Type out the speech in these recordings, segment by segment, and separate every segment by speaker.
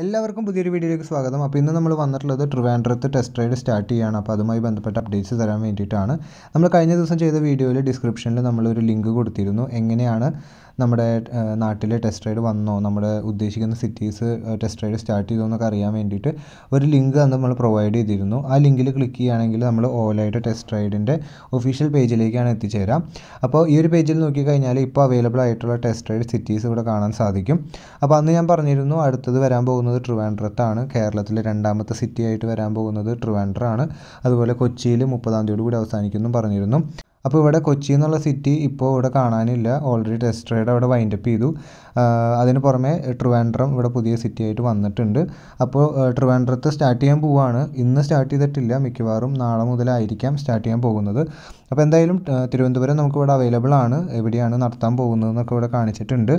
Speaker 1: എല്ലാവർക്കും പുതിയൊരു വീഡിയോയിലേക്ക് സ്വാഗതം അപ്പോൾ ഇന്ന് നമ്മൾ വന്നിട്ടുള്ളത് ട്രിവാൻഡ്രത്ത് ടെസ്റ്റ് റൈഡ് സ്റ്റാർട്ട് ചെയ്യുകയാണ് അപ്പോൾ അതുമായി ബന്ധപ്പെട്ട അപ്ഡേറ്റ്സ് തരാൻ വേണ്ടിയിട്ടാണ് നമ്മൾ കഴിഞ്ഞ ദിവസം ചെയ്ത വീഡിയോയിൽ ഡിസ്ക്രിപ്ഷനിൽ നമ്മളൊരു ലിങ്ക് കൊടുത്തിരുന്നു എങ്ങനെയാണ് നമ്മുടെ നാട്ടിൽ ടെസ്റ്റ് റൈഡ് വന്നോ നമ്മുടെ ഉദ്ദേശിക്കുന്ന സിറ്റീസ് ടെസ്റ്റ് റൈഡ് സ്റ്റാർട്ട് ചെയ്തോ എന്നൊക്കെ അറിയാൻ വേണ്ടിയിട്ട് ഒരു ലിങ്ക് അന്ന് നമ്മൾ പ്രൊവൈഡ് ചെയ്തിരുന്നു ആ ലിങ്കിൽ ക്ലിക്ക് ചെയ്യുകയാണെങ്കിൽ നമ്മൾ ഓലായിട്ട് ടെസ്റ്റ് റൈഡിൻ്റെ ഒഫീഷ്യൽ പേജിലേക്കാണ് എത്തിച്ചേരാം അപ്പോൾ ഈ ഒരു പേജിൽ നോക്കിക്കഴിഞ്ഞാൽ ഇപ്പോൾ അവൈലബിൾ ആയിട്ടുള്ള ടെസ്റ്റ് റൈഡ് സിറ്റീസ് ഇവിടെ കാണാൻ സാധിക്കും അപ്പോൾ അന്ന് ഞാൻ പറഞ്ഞിരുന്നു അടുത്തത് വരാൻ പോകുന്നത് ട്രിവാൻഡ്രത്താണ് കേരളത്തിലെ രണ്ടാമത്തെ സിറ്റി ആയിട്ട് വരാൻ പോകുന്നത് ട്രിവാൻഡ്രാണ് അതുപോലെ കൊച്ചിയിൽ മുപ്പതാം തീയതിയോട് കൂടി അവസാനിക്കുന്നു പറഞ്ഞിരുന്നു അപ്പോൾ ഇവിടെ കൊച്ചി എന്നുള്ള സിറ്റി ഇപ്പോൾ ഇവിടെ കാണാനില്ല ഓൾറെഡി ടെസ്റ്റ് റൈഡ് അവിടെ വൈൻഡ് അപ്പ് ചെയ്തു അതിന് പുറമെ ട്രിവാൻഡ്രം ഇവിടെ പുതിയ സിറ്റി ആയിട്ട് വന്നിട്ടുണ്ട് അപ്പോൾ ട്രിവാൻഡ്രത്ത് സ്റ്റാർട്ട് ചെയ്യാൻ പോവുകയാണ് ഇന്ന് സ്റ്റാർട്ട് ചെയ്തിട്ടില്ല മിക്കവാറും നാളെ മുതലായിരിക്കാം സ്റ്റാർട്ട് ചെയ്യാൻ പോകുന്നത് അപ്പോൾ എന്തായാലും തിരുവനന്തപുരം നമുക്കിവിടെ അവൈലബിൾ ആണ് എവിടെയാണ് നടത്താൻ എന്നൊക്കെ ഇവിടെ കാണിച്ചിട്ടുണ്ട്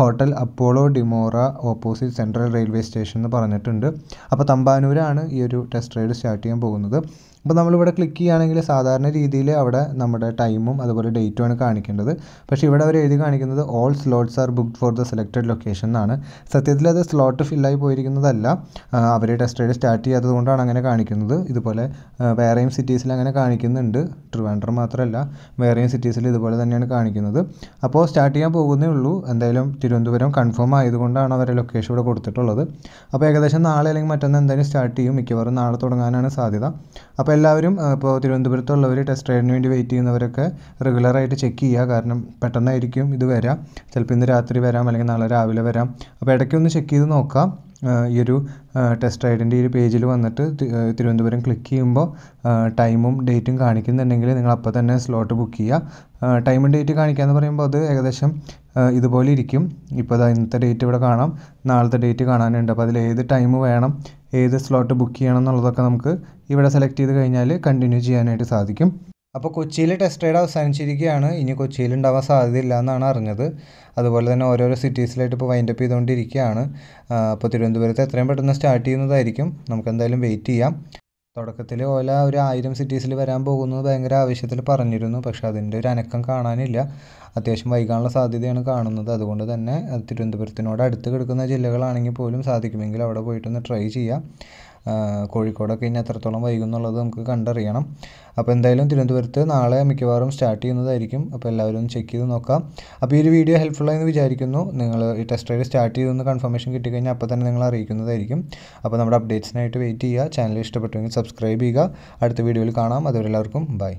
Speaker 1: hotel Apollo Dimora opposite central railway station എന്ന് പറഞ്ഞിട്ടുണ്ട് അപ്പോൾ തമ്പാനൂരാണ് ഈ ഒരു ടെസ്റ്റ് റൈഡ് സ്റ്റാർട്ട് ചെയ്യാൻ പോകുന്നത് അപ്പോൾ നമ്മളിവിടെ ക്ലിക്ക് ചെയ്യുകയാണെങ്കിൽ സാധാരണ രീതിയിൽ അവിടെ നമ്മുടെ ടൈമും അതുപോലെ ഡേറ്റും ആണ് കാണിക്കേണ്ടത് പക്ഷേ ഇവിടെ അവർ എഴുതി കാണിക്കുന്നത് all slots are booked for the selected location എന്നാണ് സത്യത്തിൽ അത് സ്ലോട്ട് ഫില്ലായി പോയിരിക്കുന്നതല്ല അവർ ടെസ്റ്റ് റൈഡ് സ്റ്റാർട്ട് ചെയ്യാത്തത് കൊണ്ടാണ് അങ്ങനെ കാണിക്കുന്നത് ഇതുപോലെ വേറെയും സിറ്റീസിൽ അങ്ങനെ കാണിക്കുന്നുണ്ട് ട്രിവാൻഡ്രം മാത്രമല്ല വേറെയും സിറ്റീസിൽ ഇതുപോലെ തന്നെയാണ് കാണിക്കുന്നത് അപ്പോൾ സ്റ്റാർട്ട് ചെയ്യാൻ പോകുന്നേ ഉള്ളൂ എന്തായാലും തിരുവനന്തപുരം കൺഫേം ആയതുകൊണ്ടാണ് അവരെ ലൊക്കേഷൻ ഇവിടെ കൊടുത്തിട്ടുള്ളത് അപ്പോൾ ഏകദേശം നാളെ അല്ലെങ്കിൽ മറ്റൊന്ന് എന്തായാലും സ്റ്റാർട്ട് ചെയ്യും മിക്കവാറും നാളെ തുടങ്ങാനാണ് സാധ്യത അപ്പോൾ എല്ലാവരും ഇപ്പോൾ തിരുവനന്തപുരത്തുള്ളവർ ടെസ്റ്റ് റൈഡിന് വേണ്ടി വെയിറ്റ് ചെയ്യുന്നവരൊക്കെ റെഗുലറായിട്ട് ചെക്ക് ചെയ്യുക കാരണം പെട്ടെന്നായിരിക്കും ഇത് വരാം ചിലപ്പോൾ ഇന്ന് രാത്രി വരാം അല്ലെങ്കിൽ നാളെ രാവിലെ വരാം അപ്പോൾ ഇടയ്ക്കൊന്ന് ചെക്ക് ചെയ്ത് നോക്കാം ഈ ഒരു ടെസ്റ്റ് റൈഡിൻ്റെ ഈ ഒരു പേജിൽ വന്നിട്ട് തിരുവനന്തപുരം ക്ലിക്ക് ചെയ്യുമ്പോൾ ടൈമും ഡേറ്റും കാണിക്കുന്നുണ്ടെങ്കിൽ നിങ്ങൾ അപ്പോൾ തന്നെ സ്ലോട്ട് ബുക്ക് ചെയ്യുക ടൈമും ഡേറ്റ് എന്ന് പറയുമ്പോൾ അത് ഏകദേശം ഇതുപോലെ ഇരിക്കും ഇപ്പോൾ ഇന്നത്തെ ഡേറ്റ് ഇവിടെ കാണാം നാളത്തെ ഡേറ്റ് കാണാനുണ്ട് അപ്പോൾ അതിൽ ഏത് ടൈം വേണം ഏത് സ്ലോട്ട് ബുക്ക് ചെയ്യണം എന്നുള്ളതൊക്കെ നമുക്ക് ഇവിടെ സെലക്ട് ചെയ്ത് കഴിഞ്ഞാൽ കണ്ടിന്യൂ ചെയ്യാനായിട്ട് സാധിക്കും അപ്പോൾ കൊച്ചിയിൽ ടെസ്റ്റ് റൈഡ് അവസാനിച്ചിരിക്കുകയാണ് ഇനി കൊച്ചിയിൽ ഉണ്ടാവാൻ സാധ്യതയില്ല എന്നാണ് അറിഞ്ഞത് അതുപോലെ തന്നെ ഓരോരോ സിറ്റീസിലായിട്ട് ഇപ്പോൾ വൈൻഡ് അപ്പ് ചെയ്തുകൊണ്ടിരിക്കുകയാണ് അപ്പോൾ തിരുവനന്തപുരത്ത് എത്രയും പെട്ടെന്ന് സ്റ്റാർട്ട് ചെയ്യുന്നതായിരിക്കും നമുക്കെന്തായാലും വെയിറ്റ് ചെയ്യാം തുടക്കത്തിൽ ഓല ഒരു ആയിരം സിറ്റീസിൽ വരാൻ പോകുന്നത് ഭയങ്കര ആവശ്യത്തിൽ പറഞ്ഞിരുന്നു പക്ഷെ അതിൻ്റെ ഒരു അനക്കം കാണാനില്ല അത്യാവശ്യം വൈകാനുള്ള സാധ്യതയാണ് കാണുന്നത് അതുകൊണ്ട് തന്നെ തിരുവനന്തപുരത്തിനോട് അടുത്ത് കിടക്കുന്ന ജില്ലകളാണെങ്കിൽ പോലും സാധിക്കുമെങ്കിൽ അവിടെ പോയിട്ടൊന്ന് ട്രൈ ചെയ്യാം കോഴിക്കോടൊക്കെ ഇനി എത്രത്തോളം എന്നുള്ളത് നമുക്ക് കണ്ടറിയണം അപ്പോൾ എന്തായാലും തിരുവനന്തപുരത്ത് നാളെ മിക്കവാറും സ്റ്റാർട്ട് ചെയ്യുന്നതായിരിക്കും അപ്പോൾ എല്ലാവരും ചെക്ക് ചെയ്ത് നോക്കാം അപ്പോൾ ഈ ഒരു വീഡിയോ ഹെൽപ്ഫുള്ളായെന്ന് വിചാരിക്കുന്നു നിങ്ങൾ ഈ ടെസ്റ്റ് റൈഡ് സ്റ്റാർട്ട് ചെയ്തെന്ന് കൺഫർമേഷൻ കിട്ടിക്കഴിഞ്ഞാൽ അപ്പോൾ തന്നെ നിങ്ങൾ അറിയിക്കുന്നതായിരിക്കും അപ്പോൾ നമ്മുടെ അപ്ഡേറ്റ്സിനായിട്ട് വെയിറ്റ് ചെയ്യുക ചാനൽ ഇഷ്ടപ്പെട്ടുവെങ്കിൽ സബ്സ്ക്രൈബ് ചെയ്യുക അടുത്ത വീഡിയോയിൽ കാണാം അതുവരെ എല്ലാവർക്കും ബൈ